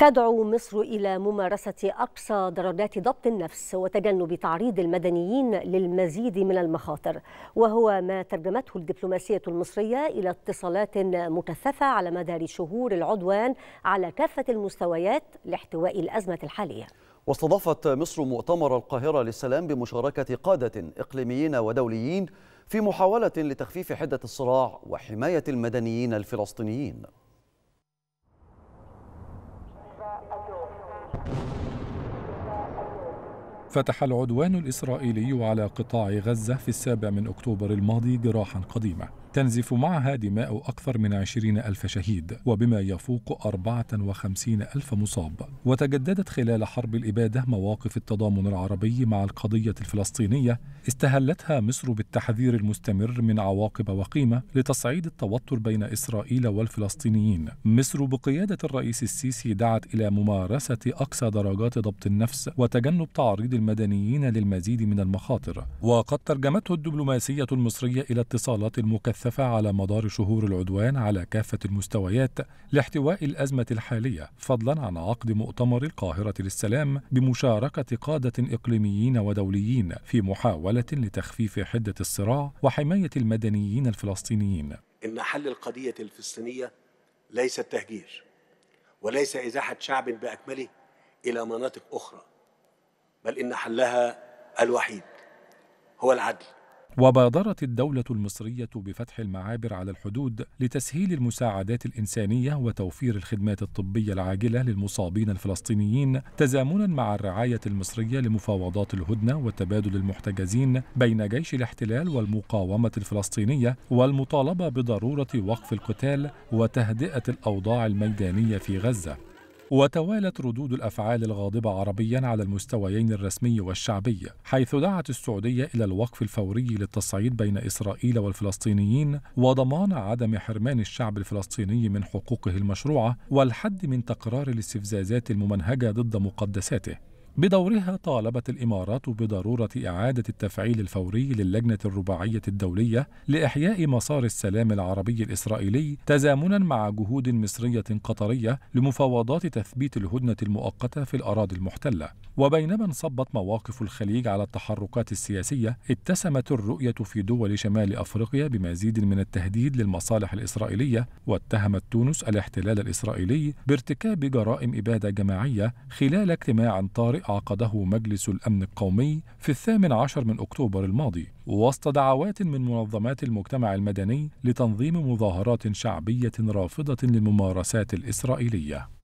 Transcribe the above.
تدعو مصر إلى ممارسة أقصى درجات ضبط النفس وتجنب تعريض المدنيين للمزيد من المخاطر وهو ما ترجمته الدبلوماسية المصرية إلى اتصالات مكثفة على مدار شهور العدوان على كافة المستويات لاحتواء الأزمة الحالية واستضافت مصر مؤتمر القاهرة للسلام بمشاركة قادة إقليميين ودوليين في محاولة لتخفيف حدة الصراع وحماية المدنيين الفلسطينيين فتح العدوان الإسرائيلي على قطاع غزة في السابع من أكتوبر الماضي جراحا قديمة تنزف معها دماء أكثر من 20 ألف شهيد وبما يفوق 54 ألف مصاب وتجددت خلال حرب الإبادة مواقف التضامن العربي مع القضية الفلسطينية استهلتها مصر بالتحذير المستمر من عواقب وقيمة لتصعيد التوتر بين إسرائيل والفلسطينيين مصر بقيادة الرئيس السيسي دعت إلى ممارسة أقصى درجات ضبط النفس وتجنب تعريض المدنيين للمزيد من المخاطر وقد ترجمته الدبلوماسية المصرية إلى اتصالات مكثفة مكثفة على مدار شهور العدوان على كافة المستويات لاحتواء الأزمة الحالية فضلا عن عقد مؤتمر القاهرة للسلام بمشاركة قادة إقليميين ودوليين في محاولة لتخفيف حدة الصراع وحماية المدنيين الفلسطينيين إن حل القضية الفلسطينية ليس التهجير وليس إزاحة شعب بأكمله إلى مناطق أخرى بل إن حلها الوحيد هو العدل وبادرت الدولة المصرية بفتح المعابر على الحدود لتسهيل المساعدات الإنسانية وتوفير الخدمات الطبية العاجلة للمصابين الفلسطينيين تزامنا مع الرعاية المصرية لمفاوضات الهدنة وتبادل المحتجزين بين جيش الاحتلال والمقاومة الفلسطينية والمطالبة بضرورة وقف القتال وتهدئة الأوضاع الميدانية في غزة وتوالت ردود الأفعال الغاضبة عربيا على المستويين الرسمي والشعبي حيث دعت السعودية إلى الوقف الفوري للتصعيد بين إسرائيل والفلسطينيين وضمان عدم حرمان الشعب الفلسطيني من حقوقه المشروعة والحد من تكرار الاستفزازات الممنهجة ضد مقدساته بدورها طالبت الامارات بضروره اعاده التفعيل الفوري للجنه الرباعيه الدوليه لاحياء مسار السلام العربي الاسرائيلي تزامنا مع جهود مصريه قطريه لمفاوضات تثبيت الهدنه المؤقته في الاراضي المحتله وبينما انصبت مواقف الخليج على التحركات السياسيه اتسمت الرؤيه في دول شمال افريقيا بمزيد من التهديد للمصالح الاسرائيليه واتهمت تونس الاحتلال الاسرائيلي بارتكاب جرائم اباده جماعيه خلال اجتماع طارئ عقده مجلس الأمن القومي في الثامن عشر من أكتوبر الماضي وسط دعوات من منظمات المجتمع المدني لتنظيم مظاهرات شعبية رافضة للممارسات الإسرائيلية